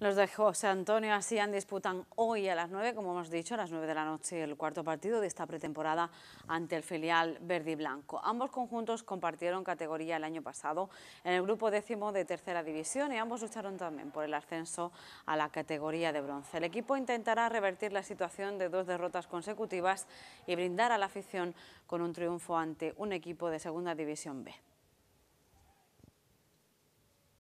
Los de José Antonio Asian disputan hoy a las 9, como hemos dicho, a las 9 de la noche, el cuarto partido de esta pretemporada ante el filial verde y blanco. Ambos conjuntos compartieron categoría el año pasado en el grupo décimo de tercera división y ambos lucharon también por el ascenso a la categoría de bronce. El equipo intentará revertir la situación de dos derrotas consecutivas y brindar a la afición con un triunfo ante un equipo de segunda división B.